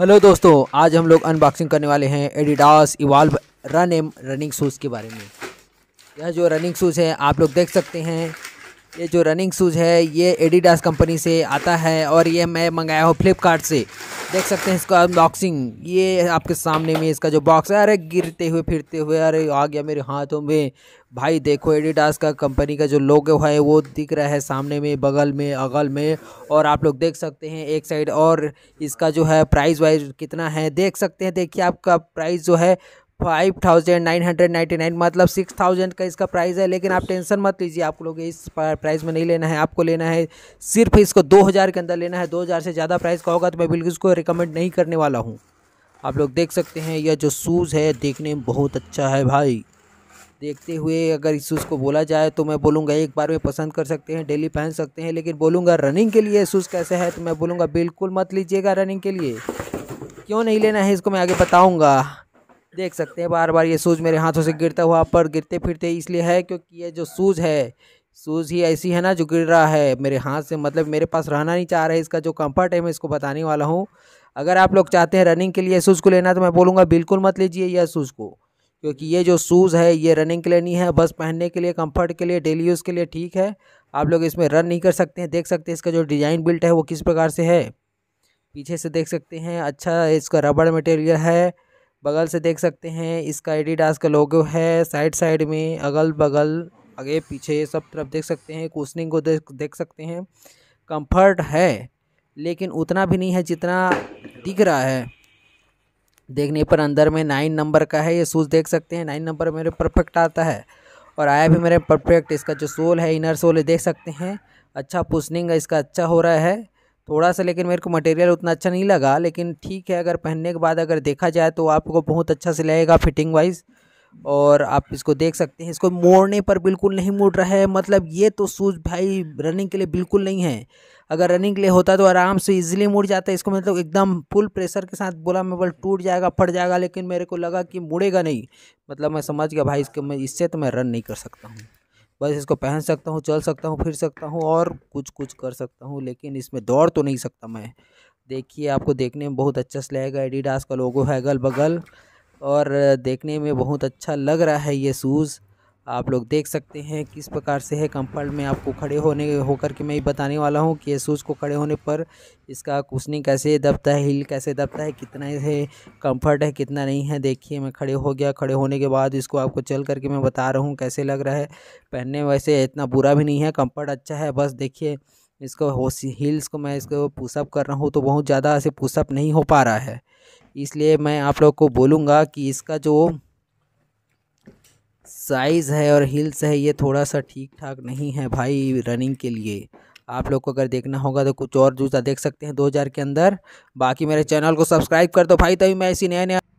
hello दोस्तों आज हम लोग अनबॉक्सिंग करने वाले हैं Adidas evolve run M running shoes के बारे में यह जो रनिंग शूज़ है आप लोग देख सकते हैं ये जो रनिंग शूज़ है ये एडिडास कंपनी से आता है और ये मैं मंगाया हूँ फ्लिपकार्ट से देख सकते हैं इसका अनबॉक्सिंग ये आपके सामने में इसका जो बॉक्स है अरे गिरते हुए फिरते हुए अरे आ गया मेरे हाथों में भाई देखो एडिडास का कंपनी का जो लोगो है वो दिख रहा है सामने में बगल में अगल में और आप लोग देख सकते हैं एक साइड और इसका जो है प्राइस वाइज कितना है देख सकते हैं देखिए आपका प्राइस जो है five thousand nine hundred ninety nine मतलब सिक्स थाउजेंड का इसका प्राइस है लेकिन आप टेंशन मत लीजिए आप लोग इस प्राइस में नहीं लेना है आपको लेना है सिर्फ इसको दो हज़ार के अंदर लेना है दो हज़ार से ज़्यादा प्राइस का होगा तो मैं बिल्कुल इसको रिकमेंड नहीं करने वाला हूँ आप लोग देख सकते हैं यह जो शूज़ है देखने में बहुत अच्छा है भाई देखते हुए अगर इस शूज़ को बोला जाए तो मैं बोलूँगा एक बार में पसंद कर सकते हैं डेली पहन सकते हैं लेकिन बोलूँगा रनिंग के लिए शूज़ कैसे है तो मैं बोलूँगा बिल्कुल मत लीजिएगा रनिंग के लिए क्यों नहीं लेना है इसको मैं आगे बताऊँगा देख सकते हैं बार बार ये सूज मेरे हाथों से गिरता हुआ पर गिरते फिरते इसलिए है क्योंकि ये जो सूज है सूज ही ऐसी है ना जो गिर रहा है मेरे हाथ से मतलब मेरे पास रहना नहीं चाह रहा है इसका जो कम्फ़र्ट है मैं इसको बताने वाला हूँ अगर आप लोग चाहते हैं रनिंग के लिए शूज़ को लेना तो मैं बोलूँगा बिल्कुल मत लीजिए यह शूज़ को क्योंकि ये जो शूज़ है ये रनिंग के लिए नहीं है बस पहनने के लिए कंफर्ट के लिए डेली यूज़ के लिए ठीक है आप लोग इसमें रन नहीं कर सकते हैं देख सकते हैं इसका जो डिज़ाइन बिल्ट है वो किस प्रकार से है पीछे से देख सकते हैं अच्छा इसका रबड़ मटेरियल है बगल से देख सकते हैं इसका एडिडास का लोगो है साइड साइड में अगल बगल आगे पीछे सब तरफ देख सकते हैं कुशनिंग को देख देख सकते हैं कंफर्ट है लेकिन उतना भी नहीं है जितना दिख रहा है देखने पर अंदर में नाइन नंबर का है ये शूज़ देख सकते हैं नाइन नंबर मेरे परफेक्ट आता है और आया भी मेरे परफेक्ट इसका जो सोल है इनर सोल है देख सकते हैं अच्छा पुशनिंग इसका अच्छा हो रहा है थोड़ा सा लेकिन मेरे को मटेरियल उतना अच्छा नहीं लगा लेकिन ठीक है अगर पहनने के बाद अगर देखा जाए तो आपको बहुत अच्छा से लगेगा फिटिंग वाइज और आप इसको देख सकते हैं इसको मोड़ने पर बिल्कुल नहीं मुड़ रहा है मतलब ये तो शूज़ भाई रनिंग के लिए बिल्कुल नहीं है अगर रनिंग के लिए होता तो आराम से इजीली मुड़ जाता है इसको मतलब एकदम फुल प्रेशर के साथ बोला मैं बोल टूट जाएगा फट जाएगा लेकिन मेरे को लगा कि मुड़ेगा नहीं मतलब मैं समझ गया भाई इसके मैं इससे तो मैं रन नहीं कर सकता हूँ बस इसको पहन सकता हूँ चल सकता हूँ फिर सकता हूँ और कुछ कुछ कर सकता हूँ लेकिन इसमें दौड़ तो नहीं सकता मैं देखिए आपको देखने में बहुत अच्छा से लगेगा एडिडास का लोगो है अगल बगल और देखने में बहुत अच्छा लग रहा है ये शूज़ आप लोग देख सकते हैं किस प्रकार से है कंफर्ट में आपको खड़े होने होकर के मैं ये बताने वाला हूँ कि शूज़ को खड़े होने पर इसका कुशनी कैसे दबता है हिल कैसे दबता है कितना है कंफर्ट है कितना नहीं है देखिए मैं खड़े हो गया खड़े होने के बाद इसको आपको चल करके मैं बता रहा हूँ कैसे लग रहा है पहनने वैसे इतना बुरा भी नहीं है कम्फर्ट अच्छा है बस देखिए इसको होस हील्स को मैं इसको पुसअप कर रहा हूँ तो बहुत ज़्यादा ऐसे पुसअप नहीं हो पा रहा है इसलिए मैं आप लोग को बोलूँगा कि इसका जो साइज़ है और हिल्स है ये थोड़ा सा ठीक ठाक नहीं है भाई रनिंग के लिए आप लोग को अगर देखना होगा तो कुछ और जूता देख सकते हैं 2000 के अंदर बाकी मेरे चैनल को सब्सक्राइब कर दो भाई तभी मैं ऐसी नया नया